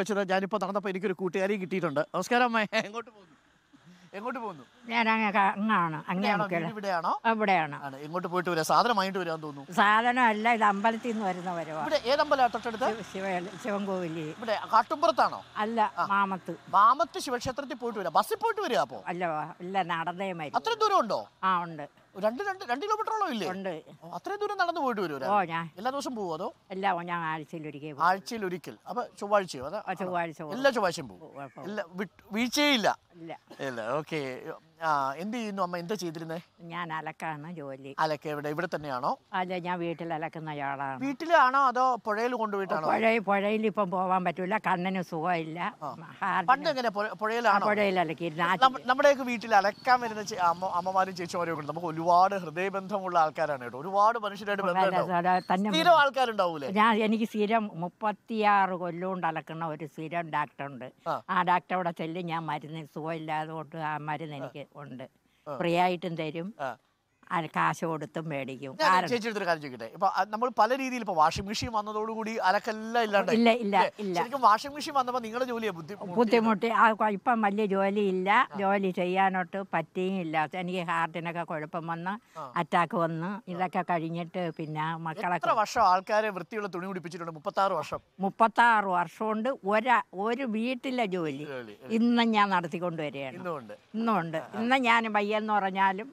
വെച്ചത് ഞാനിപ്പോൾ നടന്നപ്പോൾ എനിക്കൊരു കൂട്ടുകാരി കിട്ടിയിട്ടുണ്ട് നമസ്കാരം അമ്മേ എങ്ങോട്ട് പോകുന്നു എങ്ങോട്ട് പോകുന്നു ഞാൻ അങ്ങാണ് ഇവിടെയാണോ അവിടെയാണ് എങ്ങോട്ട് പോയിട്ട് വരാം സാധനമായിട്ട് വരാൻ തോന്നുന്നു സാധനമല്ല ഇത് അമ്പലത്തിൽ നിന്ന് വരുന്ന വരവാണ് ഏതമ്പല തൊട്ടടുത്ത് ശിവൻകോവിലി ഇവിടെ കാട്ടുമ്പുറത്താണോ അല്ല മാമത്ത് മാമത്ത് ശിവക്ഷേത്രത്തിൽ പോയിട്ട് വരാം ബസ്സിൽ പോയിട്ട് വരിക അപ്പോ അല്ല ഇല്ല നടന്നേ മതി അത്ര ദൂരം ഉണ്ടോ ആ ഉണ്ട് രണ്ട് രണ്ട് രണ്ട് കിലോമീറ്ററോളം ഇല്ലേ ഉണ്ട് അത്രയും ദൂരം നടന്നു പോയിട്ട് വരുമോ ഓ ഞാൻ എല്ലാ ദിവസവും പോകുമോ അതോ എല്ലാ ഞാൻ ആഴ്ചയിൽ ഒരിക്കൽ ആഴ്ചയിൽ ഒരിക്കൽ അപ്പൊ ചൊവ്വാഴ്ചയോ അതാ ചൊവ്വാഴ്ച എല്ലാ ചൊവ്വാഴ്ചയും പോകും വീഴ്ചയില്ല ഇല്ല ഓക്കെ ആ എന്ത് ചെയ്യുന്നു അമ്മ എന്താ ചെയ്തിരുന്നേ ഞാൻ അലക്കാണ് ജോലി അലക്ക എവിടെ ഇവിടെ തന്നെയാണോ അല്ല ഞാൻ വീട്ടിൽ ആളാണ് വീട്ടിലാണോ അതോ പുഴയിൽ കൊണ്ടുപോയിട്ടാണോ പുഴ പുഴയിൽ ഇപ്പം പോവാൻ പറ്റൂല കണ്ണിന് സുഖമില്ല പണ്ട് എങ്ങനെ പുഴയിലാണോ നമ്മുടെയൊക്കെ വീട്ടിൽ അലക്കാൻ വരുന്ന അമ്മമാരും ചേച്ചിമാരും ഒക്കെ നമുക്ക് ഒരുപാട് ഹൃദയബന്ധമുള്ള ആൾക്കാരാണ് കേട്ടോ ഒരുപാട് മനുഷ്യരായിട്ട് സ്ഥിരം ആൾക്കാരുണ്ടാവൂലേ ഞാൻ എനിക്ക് സ്ഥിരം മുപ്പത്തിയാറ് കൊല്ലം കൊണ്ട് അലക്കുന്ന ഒരു സ്ഥിരം ഉണ്ട് ആ ഡാക്ടർ അവിടെ ചെല്ലും ഞാൻ മരുന്ന് സുഖമില്ലാതെ കൊണ്ട് ആ മരുന്ന് എനിക്ക് ഉണ്ട് ഫ്രീ ആയിട്ടും തരും കാശ് കൊടുത്തും മേടിക്കും ചേച്ചി കാര്യം ചോദിക്കട്ടെ ഇപ്പൊ നമ്മൾ പല രീതിയിൽ ഇപ്പൊ വാഷിംഗ് മെഷീൻ വന്നതോടുകൂടി അലക്കെല്ലാം ഇല്ലാണ്ട് ഇല്ല ഇല്ല ഇല്ല വാഷിംഗ് മെഷീൻ വന്നപ്പോൾ നിങ്ങളുടെ ജോലിയെ ബുദ്ധിമുട്ടി ഇപ്പം വലിയ ഇല്ല ജോലി ചെയ്യാനോട്ട് പറ്റിയും ഇല്ല എനിക്ക് ഹാർട്ടിനൊക്കെ കുഴപ്പം വന്ന് അറ്റാക്ക് വന്ന് ഇതൊക്കെ കഴിഞ്ഞിട്ട് പിന്നെ മക്കളെ വർഷം ആൾക്കാരെ വൃത്തിയുള്ള തുണി പിടിപ്പിച്ചിട്ടുണ്ട് മുപ്പത്താറ് വർഷം മുപ്പത്താറ് വർഷം കൊണ്ട് ഒരാ ഒരു വീട്ടിലെ ജോലി ഇന്ന് ഞാൻ നടത്തിക്കൊണ്ടുവരികയാണ് ഇന്നുണ്ട് ഇന്നുണ്ട് ഇന്ന് ഞാൻ വയ്യെന്ന് പറഞ്ഞാലും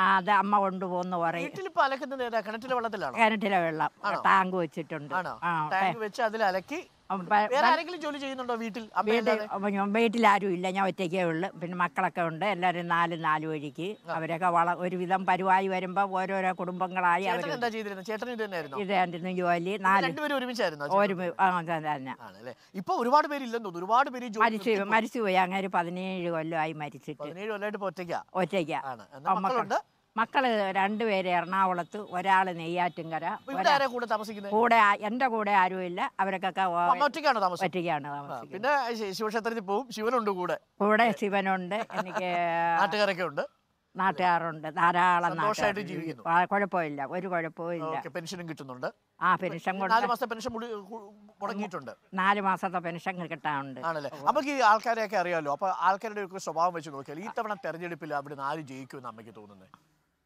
ആ അത് അമ്മ കൊണ്ടുപോകുന്ന പറയും വീട്ടിൽ ഇപ്പൊ അലക്കുന്നത് ഏതാ കിണറ്റിലെ വെള്ളത്തിലാണോ കിണറ്റിലെ വെള്ളം ടാങ്ക് വെച്ചിട്ടുണ്ട് ആണോ ടാങ്ക് വെച്ച് അതിൽ അലക്കി ജോലി വീട്ടിൽ വീട്ടിൽ ആരും ഇല്ല ഞാൻ ഒറ്റയ്ക്കേ ഉള്ളു പിന്നെ മക്കളൊക്കെ ഉണ്ട് എല്ലാവരും നാല് നാല് വഴിക്ക് അവരൊക്കെ വള ഒരുവിധം പരുവായി വരുമ്പോ ഓരോരോ കുടുംബങ്ങളായി അവർ ഇതായിരുന്നു ജോലി നാല് ഇപ്പൊ ഒരുപാട് പേരില്ലെന്ന് ഒരുപാട് പേര് മരിച്ചു മരിച്ചു പോയി അങ്ങനെ പതിനേഴ് കൊല്ലമായി മരിച്ചിട്ട് ഒറ്റയ്ക്കാ ഒറ്റയ്ക്കാ മക്കൾ രണ്ടുപേര് എറണാകുളത്ത് ഒരാൾ നെയ്യാറ്റിൻകര കൂടെ താമസിക്കുന്നത് കൂടെ എന്റെ കൂടെ ആരും ഇല്ല അവരൊക്കെയൊക്കെ ഒറ്റയ്ക്കാണ് താമസിക്കുന്നത് പിന്നെ ശിവക്ഷേത്രത്തിൽ പോവും ശിവനുണ്ട് കൂടെ കൂടെ ശിവനുണ്ട് എനിക്ക് നാട്ടുകാരൊക്കെ ഉണ്ട് നാട്ടുകാരുണ്ട് ധാരാളം സന്തോഷമായിട്ട് ജീവിക്കുന്നു കുഴപ്പമില്ല ഒരു കുഴപ്പവും പെൻഷനും കിട്ടുന്നുണ്ട് ആ പെൻഷൻ നാല് മാസത്തെ പെൻഷൻ മുടങ്ങിയിട്ടുണ്ട് നാല് മാസത്തെ പെൻഷൻ കിട്ടാനുണ്ട് ആണല്ലേ നമുക്ക് ഈ ആൾക്കാരെയൊക്കെ അറിയാമല്ലോ അപ്പൊ ആൾക്കാരുടെ ഒക്കെ സ്വഭാവം വെച്ച് നോക്കിയാൽ ഈ തവണ തെരഞ്ഞെടുപ്പിൽ അവിടെ ആര് ജയിക്കുമെന്ന് അമ്മയ്ക്ക് തോന്നുന്നത്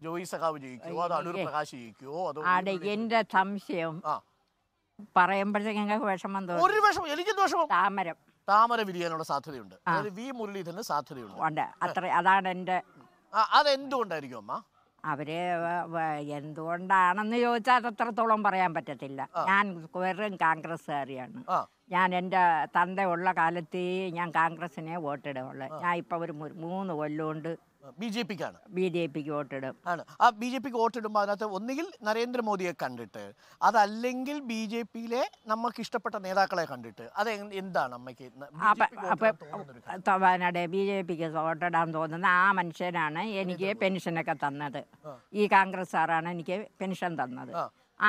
ജോയി സഖാവ് ജയിക്കുവോ അതോ ആടെ എന്റെ സംശയം ആ പറയുമ്പോഴത്തേക്ക് ഞങ്ങൾക്ക് വിഷമം തോന്നും ഒരു വിഷമം എനിക്കും വിഷമം താമരം താമര വിരിയാനുള്ള സാധ്യതയുണ്ട് അതായത് വി മുരളീധരന് സാധ്യതയുണ്ട് ഉണ്ട് അത്ര അതാണ് എന്റെ അതെന്തുകൊണ്ടായിരിക്കും അമ്മ അവര് എന്തുകൊണ്ടാണെന്ന് ചോദിച്ചാൽ അത്രത്തോളം പറയാൻ പറ്റത്തില്ല ഞാൻ വെറും കോൺഗ്രസ്സുകാരിയാണ് ഞാൻ എൻ്റെ തന്ത ഉള്ള കാലത്ത് ഞാൻ കോൺഗ്രസ്സിനെ വോട്ടിടുകയുള്ളു ഞാൻ ഇപ്പം ഒരു മൂന്ന് കൊല്ലം കൊണ്ട് ബി ജെ പിക്കാണ് ബി ജെ പിക്ക് വോട്ടിടും ആണ് ആ ബി ജെ പിക്ക് വോട്ടിടുമ്പോൾ അതിനകത്ത് ഒന്നുകിൽ നരേന്ദ്രമോദിയെ കണ്ടിട്ട് അതല്ലെങ്കിൽ ബി ജെ പിയിലെ നമുക്ക് ഇഷ്ടപ്പെട്ട നേതാക്കളെ കണ്ടിട്ട് അത് എന്താണ് അമ്മയ്ക്ക് അപ്പം ബി ജെ പിക്ക് വോട്ടിടാൻ തോന്നുന്ന ആ മനുഷ്യനാണ് എനിക്ക് പെൻഷനൊക്കെ തന്നത് ഈ കോൺഗ്രസ് സാറാണ് എനിക്ക് പെൻഷൻ തന്നത്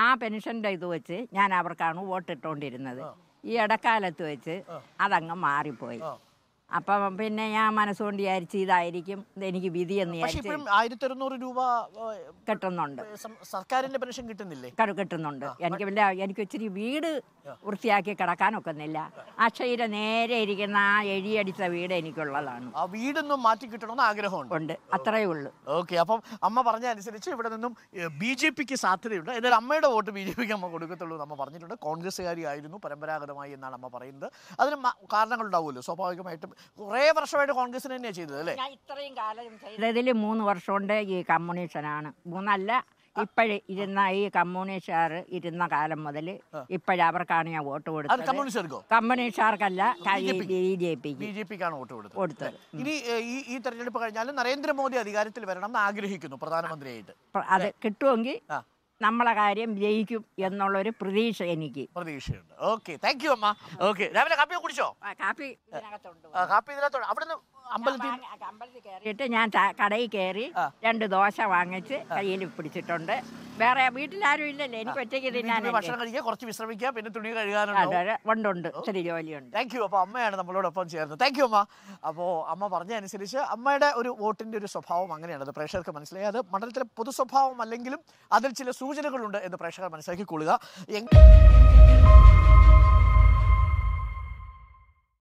ആ പെൻഷന്റെ ഇത് വെച്ച് ഞാൻ അവർക്കാണ് വോട്ടിട്ടോണ്ടിരുന്നത് ഈ ഇടക്കാലത്ത് വെച്ച് അതങ്ങ് മാറിപ്പോയി അപ്പൊ പിന്നെ ഞാൻ മനസ്സുകൊണ്ട് വിചാരിച്ച് ഇതായിരിക്കും എനിക്ക് വിധി എന്ന് രൂപ കിട്ടുന്നുണ്ട് സർക്കാരിന്റെ പെൻഷൻ കിട്ടുന്നില്ലേ കിട്ടുന്നുണ്ട് എനിക്ക് എനിക്ക് ഇച്ചിരി വീട് വൃത്തിയാക്കി കിടക്കാനൊക്കുന്നില്ല അക്ഷയിര നേരെ ഇരിക്കുന്ന ആ എഴിയടിച്ച വീട് എനിക്കുള്ളതാണ് ആ വീടൊന്നും മാറ്റി കിട്ടണമെന്ന് ആഗ്രഹമുണ്ട് ഉണ്ട് അത്രയേ ഉള്ളൂ ഓക്കെ അപ്പം അമ്മ പറഞ്ഞ അനുസരിച്ച് ഇവിടെ നിന്നും ബി ജെ പിക്ക് സാധ്യതയുണ്ട് എന്നാലും അമ്മയുടെ വോട്ട് ബി ജെ പിക്ക് അമ്മ കൊടുക്കത്തുള്ളൂ എന്ന് അമ്മ പറഞ്ഞിട്ടുണ്ട് കോൺഗ്രസ്സുകാരി ആയിരുന്നു പരമ്പരാഗതമായി എന്നാണ് അമ്മ പറയുന്നത് അതിന് കാരണങ്ങളുണ്ടാവുമല്ലോ സ്വാഭാവികമായിട്ടും കുറേ വർഷമായിട്ട് കോൺഗ്രസിന് തന്നെയാണ് ചെയ്തത് അല്ലേ ഞാൻ ഇത്രയും കാലം ചെയ്തതിൽ മൂന്ന് വർഷം കൊണ്ട് ഈ കമ്മ്യൂണിസ്റ്റനാണ് മൂന്നല്ല ഇപ്പോഴ് ഇരുന്ന ഈ കമ്മ്യൂണിസ്റ്റുകാർ ഇരുന്ന കാലം മുതൽ അവർക്കാണ് ഞാൻ വോട്ട് കൊടുത്തത് കമ്മ്യൂണിസ്റ്റുകാർക്കല്ല B J P B J ആണ് വോട്ട് കൊടുത്തത് കൊടുത്തത് ഇനി ഈ ഈ തെരഞ്ഞെടുപ്പ് കഴിഞ്ഞാൽ നരേന്ദ്രമോദി അധികാരത്തിൽ വരണം എന്ന് ആഗ്രഹിക്കുന്നു പ്രധാനമന്ത്രിയായിട്ട് അത് കിട്ടുമെങ്കിൽ നമ്മളെ കാര്യം ജയിക്കും എന്നുള്ളൊരു പ്രതീക്ഷ എനിക്ക് പ്രതീക്ഷയുണ്ട് ഓക്കെ താങ്ക് യു അമ്മ ഓക്കെ രാവിലെ കാപ്പി കുടിച്ചോ കാപ്പി കാപ്പി ഇതിനകത്തുണ്ട് അവിടെ നിന്ന് അമ്പലത്തിൽ അമ്പലത്തിൽ കയറിയിട്ട് ഞാൻ കടയിൽ കയറി രണ്ട് ദോശ വാങ്ങിച്ച് കയ്യിൽ പിടിച്ചിട്ടുണ്ട് വേറെ വീട്ടിലാരും ഇല്ലല്ലോ എനിക്ക് ഒറ്റയ്ക്ക് തിന്നാൻ ഭക്ഷണം കഴിക്കുക കുറച്ച് വിശ്രമിക്കുക പിന്നെ തുണി കഴുകാനുണ്ട് ഉണ്ടുണ്ട് ഒത്തിരി ജോലിയുണ്ട് താങ്ക് യു അപ്പോൾ അമ്മയാണ് നമ്മളോടൊപ്പം ചേർന്നത് താങ്ക് യു അമ്മ അപ്പോൾ അമ്മ അനുസരിച്ച് അമ്മയുടെ ഒരു വോട്ടിന്റെ ഒരു സ്വഭാവം അങ്ങനെയാണ് പ്രേക്ഷകർക്ക് മനസ്സിലായി അത് മണ്ഡലത്തിലെ പൊതു സ്വഭാവം അല്ലെങ്കിലും അതിൽ ചില സൂചനകളുണ്ട് എന്ന് പ്രേക്ഷകർ മനസ്സിലാക്കി കൊള്ളുക